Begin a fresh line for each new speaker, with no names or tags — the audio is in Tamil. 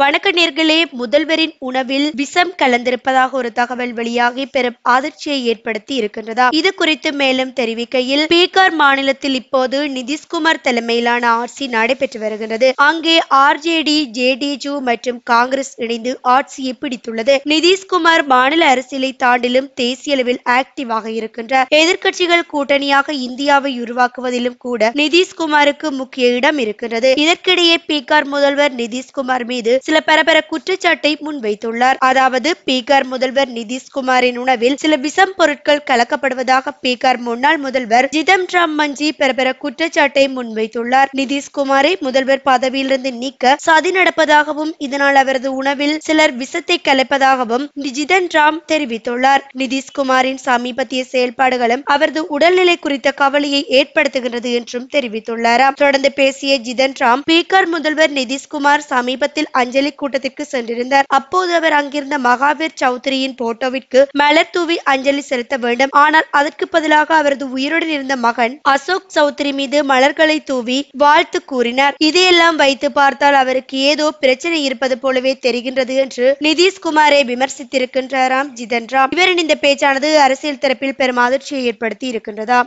வணக்க நேர்களே முதல்வரின் உணவில் விஷம் கலந்திருப்பதாக ஒரு தகவல் வெளியாகி பெரும் அதிர்ச்சியை ஏற்படுத்தி இருக்கின்றதா இது குறித்து மேலும் தெரிவிக்கையில் பீகார் மாநிலத்தில் இப்போது நிதிஷ்குமார் தலைமையிலான ஆட்சி நடைபெற்று வருகின்றது அங்கே ஆர்ஜேடி ஜேடிஜு மற்றும் காங்கிரஸ் இணைந்து ஆட்சியை பிடித்துள்ளது நிதிஷ்குமார் மாநில அரசியலை தாண்டிலும் தேசிய அளவில் ஆக்டிவாக இருக்கின்றார் எதிர்க்கட்சிகள் கூட்டணியாக இந்தியாவை உருவாக்குவதிலும் கூட நிதிஷ்குமாருக்கு முக்கிய இடம் இருக்கின்றது இதற்கிடையே பீகார் முதல்வர் நிதிஷ்குமார் மீது சில பரபர குற்றச்சாட்டை முன்வைத்துள்ளார் அதாவது பீகார் முதல்வர் நிதிஷ்குமாரின் உணவில் சில விஷம் பொருட்கள் கலக்கப்படுவதாக பீகார் முன்னாள் முதல்வர் ஜிதம் ராம் மஞ்சி பரபர குற்றச்சாட்டை முன்வைத்துள்ளார் நிதிஷ்குமாரை முதல்வர் பதவியிலிருந்து நீக்க சதி நடப்பதாகவும் இதனால் அவரது உணவில் சிலர் விஷத்தை கலப்பதாகவும் ஜிதன் ராம் தெரிவித்துள்ளார் நிதிஷ்குமாரின் சமீபத்திய செயல்பாடுகளும் அவரது உடல்நிலை குறித்த கவலையை ஏற்படுத்துகின்றது என்றும் தெரிவித்துள்ளார் தொடர்ந்து பேசிய ஜிதன் ராம் பீகார் முதல்வர் நிதிஷ்குமார் சமீபத்தில் அஞ்சலி கூட்டத்திற்கு சென்றிருந்தார் அப்போது அவர் அங்கிருந்த மகாவீர் சௌத்ரியின் போட்டோவிற்கு மலர் தூவி அஞ்சலி செலுத்த வேண்டும் ஆனால் அதற்கு பதிலாக அவரது உயிருடன் இருந்த மகன் அசோக் சௌத்ரி மீது மலர்களை தூவி வாழ்த்து கூறினார் இதையெல்லாம் வைத்து பார்த்தால் அவருக்கு ஏதோ பிரச்சனை இருப்பது போலவே தெரிகின்றது என்று நிதிஷ்குமாரை விமர்சித்திருக்கின்றாராம் ஜிதன் ராம் இவரின் இந்த பேச்சானது அரசியல் தரப்பில் பெரும் அதிர்ச்சியை ஏற்படுத்தி இருக்கின்றதாம்